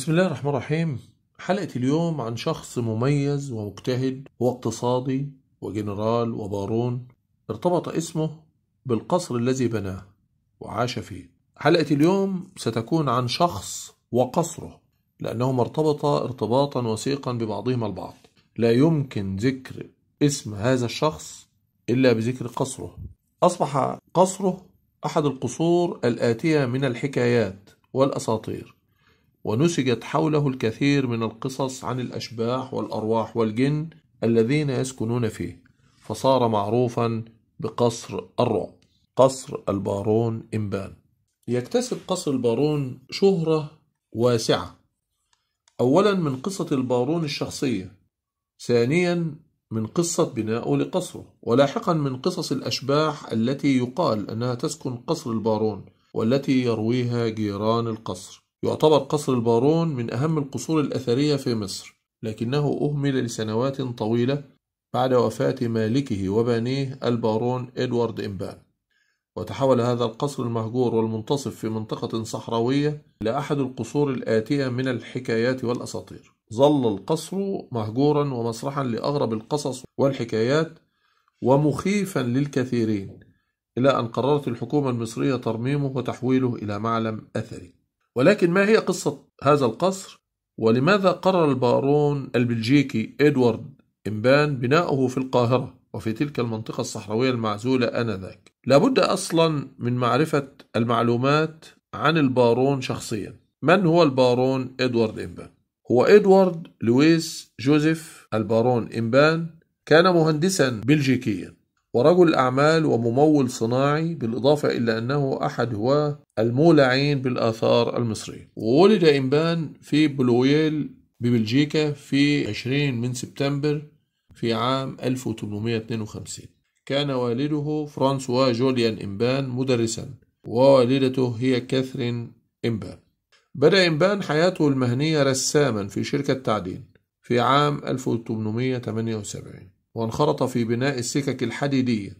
بسم الله الرحمن الرحيم حلقة اليوم عن شخص مميز ومجتهد واقتصادي وجنرال وبارون ارتبط اسمه بالقصر الذي بناه وعاش فيه حلقة اليوم ستكون عن شخص وقصره لأنهما ارتبطا ارتباطا وثيقا ببعضهما البعض لا يمكن ذكر اسم هذا الشخص إلا بذكر قصره أصبح قصره أحد القصور الآتية من الحكايات والأساطير ونسجت حوله الكثير من القصص عن الأشباح والأرواح والجن الذين يسكنون فيه فصار معروفا بقصر الرعب قصر البارون إمبان يكتسب قصر البارون شهرة واسعة أولا من قصة البارون الشخصية ثانيا من قصة بنائه لقصره ولاحقا من قصص الأشباح التي يقال أنها تسكن قصر البارون والتي يرويها جيران القصر يعتبر قصر البارون من أهم القصور الأثرية في مصر لكنه أهمل لسنوات طويلة بعد وفاة مالكه وبانيه البارون إدوارد إمبان وتحول هذا القصر المهجور والمنتصف في منطقة صحراوية إلى أحد القصور الآتية من الحكايات والأساطير ظل القصر مهجورا ومسرحا لأغرب القصص والحكايات ومخيفا للكثيرين إلى أن قررت الحكومة المصرية ترميمه وتحويله إلى معلم أثري ولكن ما هي قصة هذا القصر؟ ولماذا قرر البارون البلجيكي إدوارد إمبان بناؤه في القاهرة وفي تلك المنطقة الصحراوية المعزولة آنذاك؟ لابد أصلا من معرفة المعلومات عن البارون شخصيا من هو البارون إدوارد إمبان؟ هو إدوارد لويس جوزيف البارون إمبان كان مهندسا بلجيكيا ورجل أعمال وممول صناعي بالإضافة إلى أنه أحد هواة المولعين بالآثار المصرية وولد إمبان في بلويل ببلجيكا في 20 من سبتمبر في عام 1852 كان والده فرانسوا جوليان إمبان مدرسا ووالدته هي كاثرين إمبان بدأ إمبان حياته المهنية رساما في شركة تعدين في عام 1878 وانخرط في بناء السكك الحديدية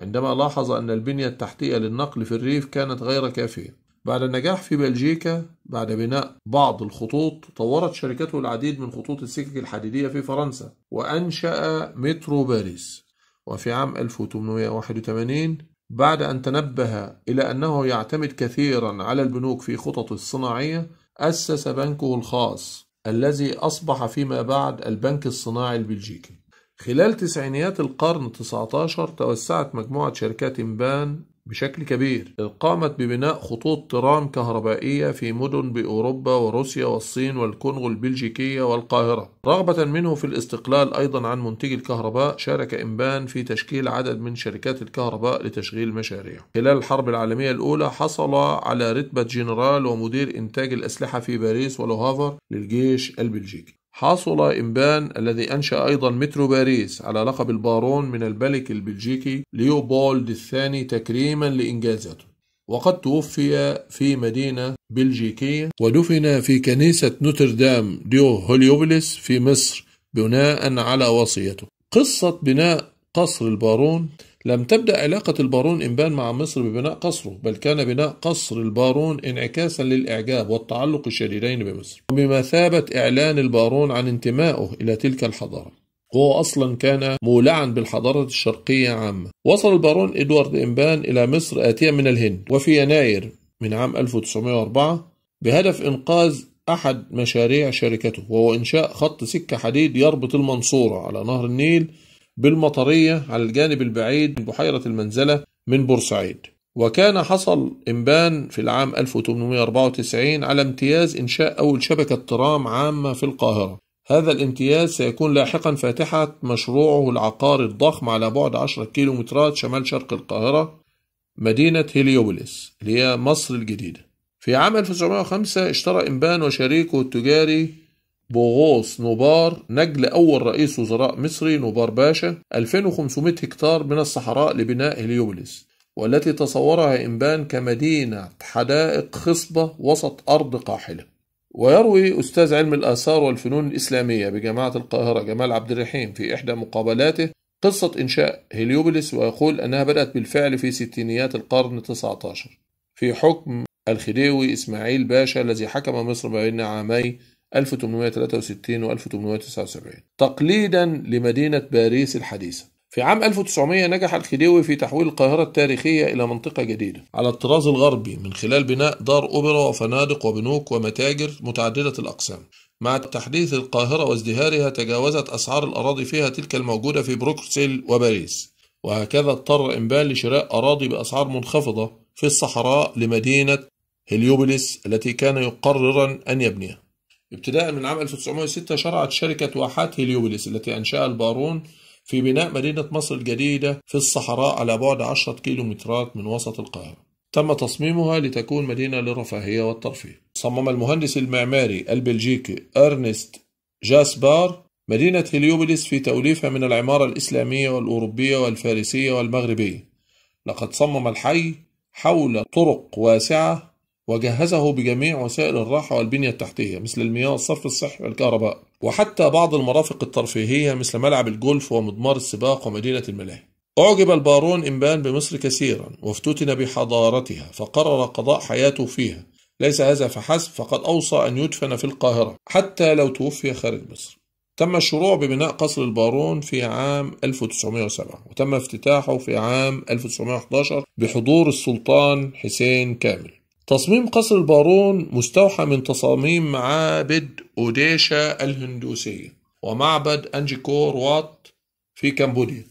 عندما لاحظ أن البنية التحتية للنقل في الريف كانت غير كافية بعد النجاح في بلجيكا بعد بناء بعض الخطوط طورت شركته العديد من خطوط السكك الحديدية في فرنسا وأنشأ مترو باريس وفي عام 1881 بعد أن تنبه إلى أنه يعتمد كثيرا على البنوك في خططه الصناعية أسس بنكه الخاص الذي أصبح فيما بعد البنك الصناعي البلجيكي خلال تسعينيات القرن 19 توسعت مجموعة شركات إمبان بشكل كبير قامت ببناء خطوط ترام كهربائية في مدن بأوروبا وروسيا والصين والكونغو البلجيكية والقاهرة رغبة منه في الاستقلال أيضا عن منتجي الكهرباء شارك إمبان في تشكيل عدد من شركات الكهرباء لتشغيل مشاريع خلال الحرب العالمية الأولى حصل على رتبة جنرال ومدير إنتاج الأسلحة في باريس ولوهافر للجيش البلجيكي حاصل إمبان الذي أنشأ أيضا مترو باريس على لقب البارون من الملك البلجيكي ليوبولد الثاني تكريما لإنجازاته وقد توفي في مدينة بلجيكية ودفن في كنيسة نوتردام ديو هوليوبلس في مصر بناء على وصيته قصة بناء قصر البارون لم تبدأ علاقة البارون إنبان مع مصر ببناء قصره بل كان بناء قصر البارون انعكاسا للإعجاب والتعلق الشديدين بمصر وبمثابة إعلان البارون عن انتمائه إلى تلك الحضارة وهو أصلا كان مولعا بالحضارة الشرقية عامة وصل البارون إدوارد إنبان إلى مصر آتيا من الهند وفي يناير من عام 1904 بهدف إنقاذ أحد مشاريع شركته وهو إنشاء خط سكة حديد يربط المنصورة على نهر النيل بالمطرية على الجانب البعيد من بحيرة المنزلة من بورسعيد وكان حصل إنبان في العام 1894 على امتياز إنشاء أول شبكة ترام عامة في القاهرة هذا الامتياز سيكون لاحقا فاتحة مشروعه العقاري الضخم على بعد 10 كيلومترات شمال شرق القاهرة مدينة هيليوبوليس اللي هي مصر الجديدة في عام 1905 اشترى إمبان وشريكه التجاري بوغوس نوبار نجل أول رئيس وزراء مصري نوبار باشا 2500 هكتار من الصحراء لبناء هليوبلس والتي تصورها إنبان كمدينة حدائق خصبة وسط أرض قاحلة ويروي أستاذ علم الآثار والفنون الإسلامية بجامعة القاهرة جمال عبد الرحيم في إحدى مقابلاته قصة إنشاء هليوبلس ويقول أنها بدأت بالفعل في ستينيات القرن 19 في حكم الخديوي إسماعيل باشا الذي حكم مصر بين عامي 1863 و 1879 تقليدا لمدينة باريس الحديثة في عام 1900 نجح الخديوي في تحويل القاهرة التاريخية إلى منطقة جديدة على الطراز الغربي من خلال بناء دار أوبرا وفنادق وبنوك ومتاجر متعددة الأقسام مع تحديث القاهرة وازدهارها تجاوزت أسعار الأراضي فيها تلك الموجودة في بروكسل وباريس وهكذا اضطر إمبال لشراء أراضي بأسعار منخفضة في الصحراء لمدينة هليوبوليس التي كان يقررا أن يبنيها ابتداء من عام 1906 شرعت شركة واحات هيليوبوليس التي أنشأها البارون في بناء مدينة مصر الجديدة في الصحراء على بعد 10 كيلومترات من وسط القاهرة تم تصميمها لتكون مدينة للرفاهية والترفيه صمم المهندس المعماري البلجيكي أرنست جاسبار مدينة هليوبوليس في توليفها من العمارة الإسلامية والأوروبية والفارسية والمغربية لقد صمم الحي حول طرق واسعة وجهزه بجميع وسائل الراحة والبنية التحتية مثل المياه والصرف الصحي والكهرباء وحتى بعض المرافق الترفيهية مثل ملعب الجولف ومضمار السباق ومدينة الملاهي أعجب البارون إمبان بمصر كثيرا وافتتن بحضارتها فقرر قضاء حياته فيها ليس هذا فحسب فقد أوصى أن يدفن في القاهرة حتى لو توفي خارج مصر تم الشروع ببناء قصر البارون في عام 1907 وتم افتتاحه في عام 1911 بحضور السلطان حسين كامل تصميم قصر البارون مستوحى من تصاميم معابد أوديشا الهندوسية ومعبد أنجيكور وات في كمبوديا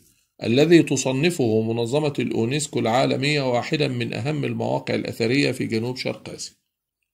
الذي تصنفه منظمة الأونسكو العالمية واحدا من أهم المواقع الأثرية في جنوب شرق آسيا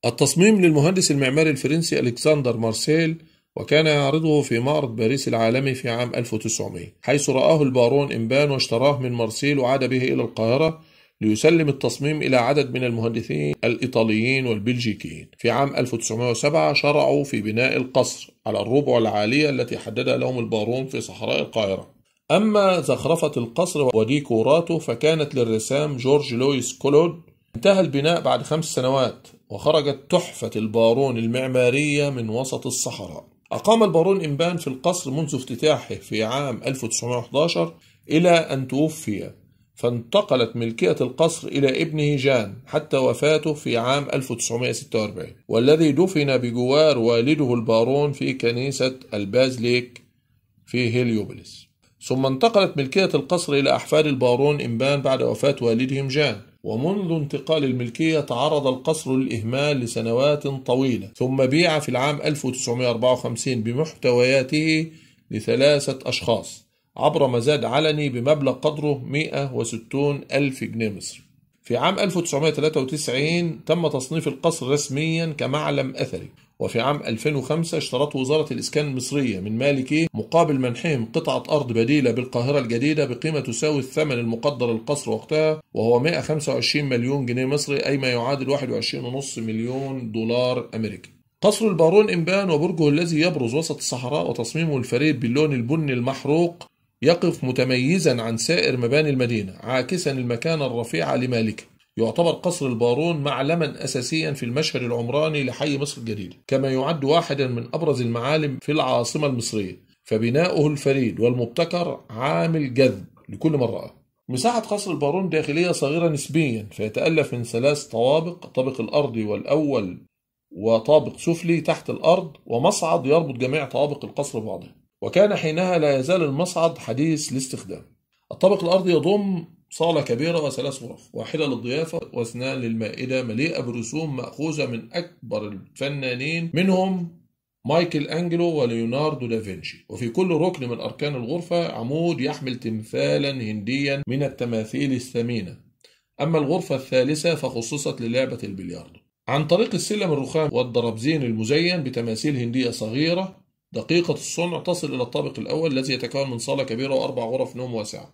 التصميم للمهندس المعماري الفرنسي ألكسندر مارسيل وكان يعرضه في معرض باريس العالمي في عام 1900 حيث رآه البارون إمبان واشتراه من مارسيل وعاد به إلى القاهرة ليسلم التصميم إلى عدد من المهندسين الإيطاليين والبلجيكيين في عام 1907 شرعوا في بناء القصر على الربع العالية التي حددها لهم البارون في صحراء القاهرة أما زخرفة القصر وديكوراته فكانت للرسام جورج لويس كولود انتهى البناء بعد خمس سنوات وخرجت تحفة البارون المعمارية من وسط الصحراء أقام البارون إمبان في القصر منذ افتتاحه في عام 1911 إلى أن توفي فانتقلت ملكية القصر إلى ابنه جان حتى وفاته في عام 1946 والذي دفن بجوار والده البارون في كنيسة البازليك في هيليوبلس ثم انتقلت ملكية القصر إلى أحفاد البارون إمبان بعد وفاة والدهم جان ومنذ انتقال الملكية تعرض القصر للإهمال لسنوات طويلة ثم بيع في العام 1954 بمحتوياته لثلاثة أشخاص عبر مزاد علني بمبلغ قدره 160 ألف جنيه مصري في عام 1993 تم تصنيف القصر رسميا كمعلم أثري وفي عام 2005 اشترت وزارة الإسكان المصرية من مالكيه مقابل منحهم قطعة أرض بديلة بالقاهرة الجديدة بقيمة تساوي الثمن المقدر للقصر وقتها وهو 125 مليون جنيه مصري أي ما يعادل 21.5 مليون دولار أمريكي قصر البارون إمبان وبرجه الذي يبرز وسط الصحراء وتصميمه الفريد باللون البني المحروق يقف متميزا عن سائر مباني المدينة عاكسا المكانة الرفيعة لمالكه يعتبر قصر البارون معلما أساسيا في المشهد العمراني لحي مصر الجديد كما يعد واحدا من أبرز المعالم في العاصمة المصرية فبناؤه الفريد والمبتكر عامل جذب لكل من رأى مساحة قصر البارون داخلية صغيرة نسبيا فيتألف من ثلاث طوابق الطابق الأرضي والأول وطابق سفلي تحت الأرض ومصعد يربط جميع طوابق القصر ببعضها وكان حينها لا يزال المصعد حديث الاستخدام الطابق الأرضي يضم صالة كبيرة وثلاث غرف واحدة للضيافة واثنان للمائدة مليئة برسوم مأخوذة من أكبر الفنانين منهم مايكل أنجلو وليوناردو دافنشي وفي كل ركن من أركان الغرفة عمود يحمل تمثالا هنديا من التماثيل الثمينة أما الغرفة الثالثة فخصصت للعبة البلياردو عن طريق السلم الرخام والدرابزين المزين بتماثيل هندية صغيرة دقيقة الصنع تصل إلى الطابق الأول الذي يتكون من صالة كبيرة وأربع غرف نوم واسعة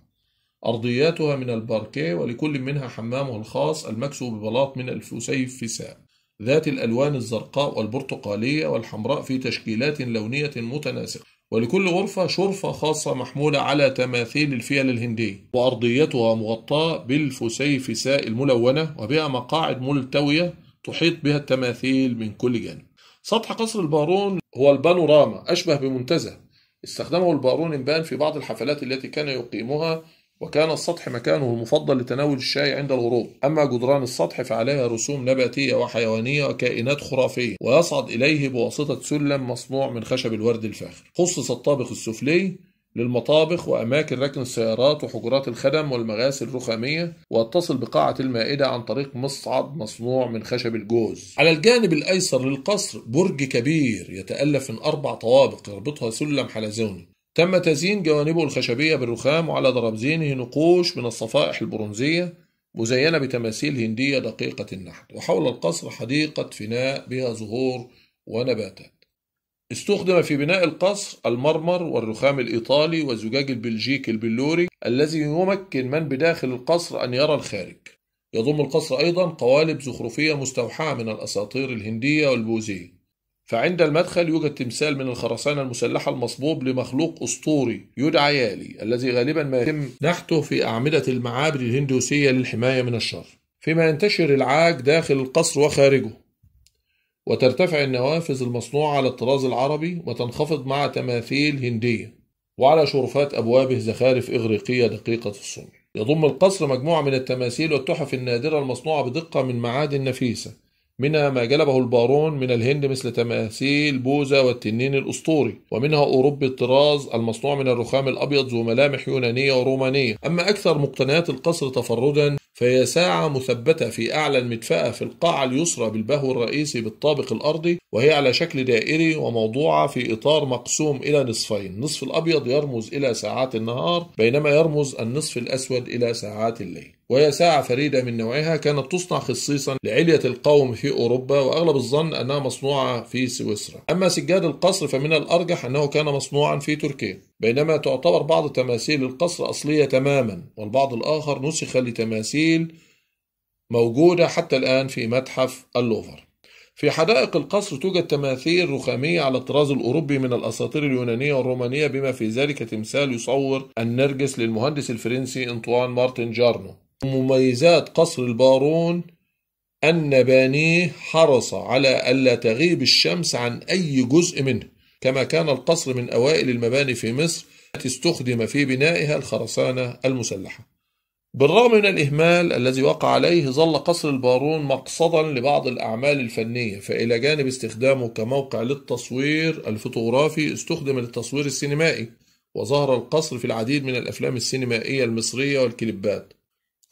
أرضياتها من الباركيه ولكل منها حمامه الخاص المكسو ببلاط من الفسيفساء ذات الألوان الزرقاء والبرتقالية والحمراء في تشكيلات لونية متناسقة ولكل غرفة شرفة خاصة محمولة على تماثيل الفيل الهندي وأرضيتها مغطاة بالفسيفساء الملونة وبها مقاعد ملتوية تحيط بها التماثيل من كل جانب سطح قصر البارون هو البانوراما أشبه بمنتزه استخدمه البارون إمبان في بعض الحفلات التي كان يقيمها وكان السطح مكانه المفضل لتناول الشاي عند الغروب أما جدران السطح فعليها رسوم نباتية وحيوانية وكائنات خرافية ويصعد إليه بواسطة سلم مصنوع من خشب الورد الفاخر خصص الطابق السفلي للمطابخ وأماكن ركن السيارات وحجرات الخدم والمغاسل الرخامية واتصل بقاعة المائدة عن طريق مصعد مصنوع من خشب الجوز على الجانب الأيسر للقصر برج كبير يتألف من أربع طوابق يربطها سلم حلزوني تم تزيين جوانبه الخشبية بالرخام وعلى درابزينه نقوش من الصفائح البرونزية مزينة بتماثيل هندية دقيقة النحت وحول القصر حديقة فناء بها زهور ونباتات استخدم في بناء القصر المرمر والرخام الإيطالي والزجاج البلجيكي البلوري الذي يمكن من بداخل القصر أن يرى الخارج يضم القصر أيضا قوالب زخرفية مستوحاة من الأساطير الهندية والبوذية فعند المدخل يوجد تمثال من الخرسانة المسلحة المصبوب لمخلوق أسطوري يدعى يالي الذي غالبا ما يتم نحته في أعمدة المعابد الهندوسية للحماية من الشر فيما ينتشر العاج داخل القصر وخارجه وترتفع النوافذ المصنوعة على الطراز العربي وتنخفض مع تماثيل هندية وعلى شرفات أبوابه زخارف إغريقية دقيقة الصنع يضم القصر مجموعة من التماثيل والتحف النادرة المصنوعة بدقة من معادن نفيسة منها ما جلبه البارون من الهند مثل تماثيل بوذا والتنين الأسطوري ومنها أوروبي الطراز المصنوع من الرخام الأبيض ذو ملامح يونانية ورومانية أما أكثر مقتنيات القصر تفردا فهي ساعة مثبتة في أعلى المدفأة في القاعة اليسرى بالبهو الرئيسي بالطابق الأرضي وهي على شكل دائري وموضوعة في إطار مقسوم إلى نصفين نصف الأبيض يرمز إلى ساعات النهار بينما يرمز النصف الأسود إلى ساعات الليل وهي ساعة فريدة من نوعها كانت تصنع خصيصا لعلية القوم في أوروبا وأغلب الظن أنها مصنوعة في سويسرا أما سجاد القصر فمن الأرجح أنه كان مصنوعا في تركيا بينما تعتبر بعض تماثيل القصر أصلية تماما والبعض الآخر نسخ لتماثيل موجودة حتى الآن في متحف اللوفر في حدائق القصر توجد تماثيل رخامية على الطراز الأوروبي من الأساطير اليونانية والرومانية بما في ذلك تمثال يصور النرجس للمهندس الفرنسي أنطوان مارتن جارنو مميزات قصر البارون أن بانيه حرص على ألا تغيب الشمس عن أي جزء منه كما كان القصر من أوائل المباني في مصر التي استخدم في بنائها الخرسانة المسلحة بالرغم من الإهمال الذي وقع عليه ظل قصر البارون مقصدا لبعض الأعمال الفنية فإلى جانب استخدامه كموقع للتصوير الفوتوغرافي استخدم للتصوير السينمائي وظهر القصر في العديد من الأفلام السينمائية المصرية والكليبات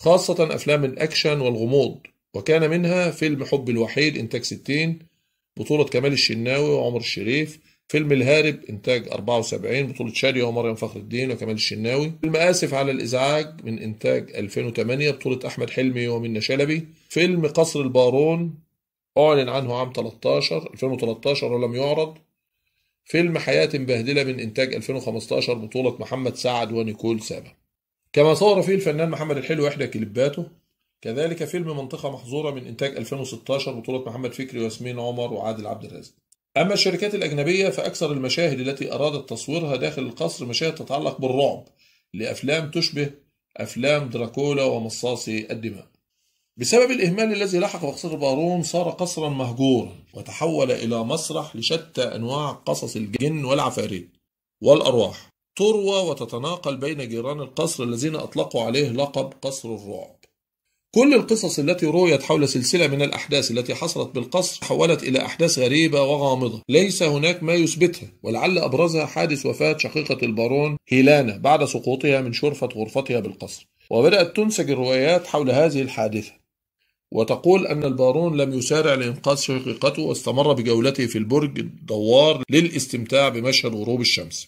خاصة أفلام الأكشن والغموض وكان منها فيلم حب الوحيد إنتاج 60 بطولة كمال الشناوي وعمر الشريف فيلم الهارب إنتاج 74 بطولة شادية ومريم فخر الدين وكمال الشناوي فيلم آسف على الإزعاج من إنتاج 2008 بطولة أحمد حلمي ومنى شلبي فيلم قصر البارون أعلن عنه عام 13 2013 ولم يعرض فيلم حياة مبهدلة من إنتاج 2015 بطولة محمد سعد ونيكول سابا كما صور فيه الفنان محمد الحلو إحدى كليباته كذلك فيلم منطقة محظورة من إنتاج 2016 بطولة محمد فكري وياسمين عمر وعادل عبد الرازق أما الشركات الأجنبية فأكثر المشاهد التي أرادت تصويرها داخل القصر مشاهد تتعلق بالرعب لأفلام تشبه أفلام دراكولا ومصاصي الدماء بسبب الإهمال الذي لحق قصر بارون صار قصرا مهجورا وتحول إلى مسرح لشتى أنواع قصص الجن والعفاريت والأرواح تروى وتتناقل بين جيران القصر الذين أطلقوا عليه لقب قصر الرعب كل القصص التي رويت حول سلسلة من الأحداث التي حصلت بالقصر تحولت إلى أحداث غريبة وغامضة ليس هناك ما يثبتها ولعل أبرزها حادث وفاة شقيقة البارون هيلانا بعد سقوطها من شرفة غرفتها بالقصر وبدأت تنسج الروايات حول هذه الحادثة وتقول أن البارون لم يسارع لإنقاذ شقيقته واستمر بجولته في البرج الدوار للاستمتاع بمشهد غروب الشمس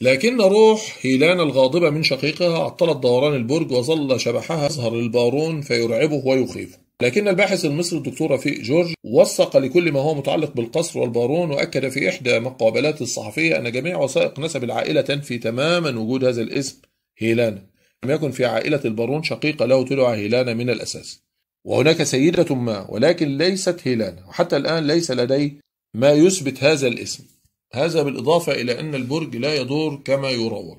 لكن روح هيلان الغاضبة من شقيقها عطلت دوران البرج وظل شبحها يظهر للبارون فيرعبه ويخيفه لكن الباحث المصري الدكتور رفيق جورج وثق لكل ما هو متعلق بالقصر والبارون وأكد في إحدى مقابلاته الصحفية أن جميع وثائق نسب العائلة تنفي تماما وجود هذا الاسم هيلانا لم يكن في عائلة البارون شقيقة له تدعى هيلانا من الأساس وهناك سيدة ما ولكن ليست هيلانا وحتى الآن ليس لدي ما يثبت هذا الاسم هذا بالإضافة إلى أن البرج لا يدور كما يروج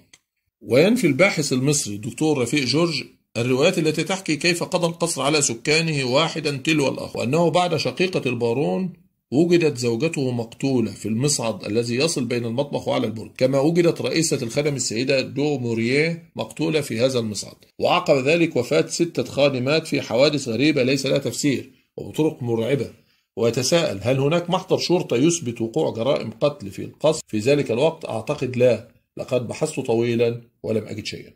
وينفي الباحث المصري الدكتور رفيق جورج الروايات التي تحكي كيف قضى القصر على سكانه واحدا تلو الآخر وأنه بعد شقيقة البارون وجدت زوجته مقتولة في المصعد الذي يصل بين المطبخ وعلى البرج كما وجدت رئيسة الخدم السيدة دو موريه مقتولة في هذا المصعد وعقب ذلك وفاة ستة خادمات في حوادث غريبة ليس لها تفسير وبطرق مرعبة ويتساءل هل هناك محضر شرطة يثبت وقوع جرائم قتل في القصر في ذلك الوقت؟ أعتقد لا لقد بحثت طويلا ولم أجد شيئا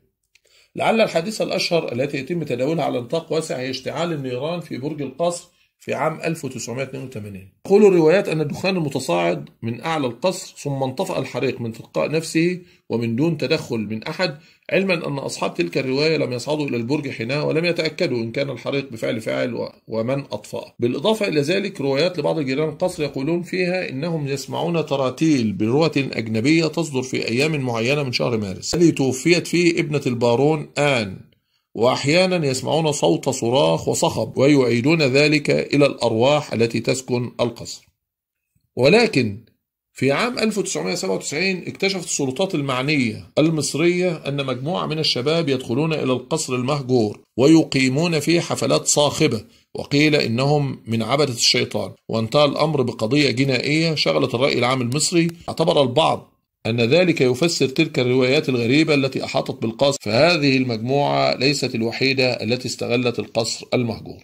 لعل الحادثة الأشهر التي يتم تداولها على نطاق واسع هي اشتعال النيران في برج القصر في عام 1982 تقول الروايات أن الدخان المتصاعد من أعلى القصر ثم انطفأ الحريق من تلقاء نفسه ومن دون تدخل من أحد علما أن أصحاب تلك الرواية لم يصعدوا إلى البرج حينها ولم يتأكدوا إن كان الحريق بفعل فاعل ومن أطفأه بالإضافة إلى ذلك روايات لبعض جيران القصر يقولون فيها إنهم يسمعون تراتيل بلغة أجنبية تصدر في أيام معينة من شهر مارس الذي توفيت فيه ابنة البارون آن وأحيانا يسمعون صوت صراخ وصخب ويعيدون ذلك إلى الأرواح التي تسكن القصر ولكن في عام 1997 اكتشفت السلطات المعنية المصرية أن مجموعة من الشباب يدخلون إلى القصر المهجور ويقيمون فيه حفلات صاخبة وقيل إنهم من عبدة الشيطان وانتهى الأمر بقضية جنائية شغلت الرأي العام المصري اعتبر البعض أن ذلك يفسر تلك الروايات الغريبة التي أحاطت بالقصر فهذه المجموعة ليست الوحيدة التي استغلت القصر المهجور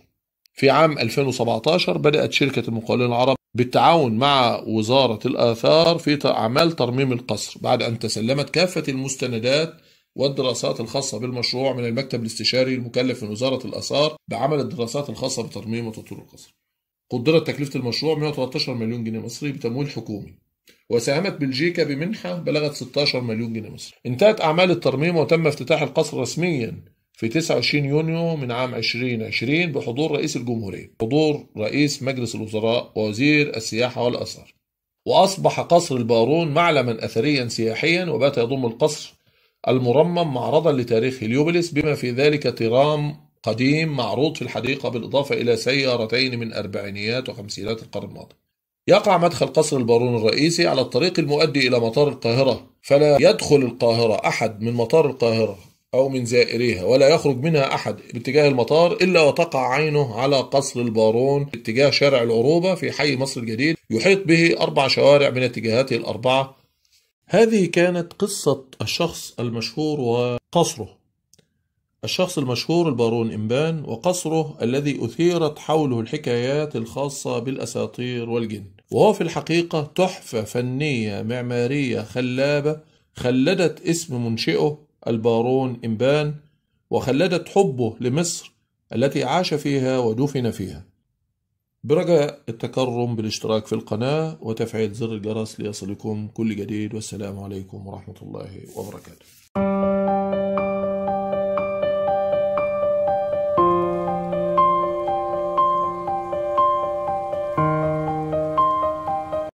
في عام 2017 بدأت شركة المقاولين العرب بالتعاون مع وزارة الآثار في أعمال ترميم القصر بعد أن تسلمت كافة المستندات والدراسات الخاصة بالمشروع من المكتب الاستشاري المكلف من وزارة الآثار بعمل الدراسات الخاصة بترميم وتطوير القصر قدرت تكلفة المشروع 113 مليون جنيه مصري بتمويل حكومي وساهمت بلجيكا بمنحة بلغت 16 مليون جنيه مصري انتهت أعمال الترميم وتم افتتاح القصر رسميا في 29 يونيو من عام 2020 بحضور رئيس الجمهورية حضور رئيس مجلس الوزراء ووزير السياحة والأثر وأصبح قصر البارون معلما أثريا سياحيا وبات يضم القصر المرمم معرضا لتاريخ هليوبوليس بما في ذلك ترام قديم معروض في الحديقة بالإضافة إلى سيارتين من أربعينيات وخمسينات القرن الماضي يقع مدخل قصر البارون الرئيسي على الطريق المؤدي إلى مطار القاهرة فلا يدخل القاهرة أحد من مطار القاهرة أو من زائريها ولا يخرج منها أحد باتجاه المطار إلا وتقع عينه على قصر البارون باتجاه شارع العروبة في حي مصر الجديد يحيط به أربع شوارع من اتجاهاته الأربعة هذه كانت قصة الشخص المشهور وقصره الشخص المشهور البارون إمبان وقصره الذي أثيرت حوله الحكايات الخاصة بالأساطير والجن وهو في الحقيقة تحفة فنية معمارية خلابة خلدت اسم منشئه البارون إمبان وخلدت حبه لمصر التي عاش فيها ودفن فيها برجاء التكرم بالاشتراك في القناة وتفعيل زر الجرس ليصلكم كل جديد والسلام عليكم ورحمة الله وبركاته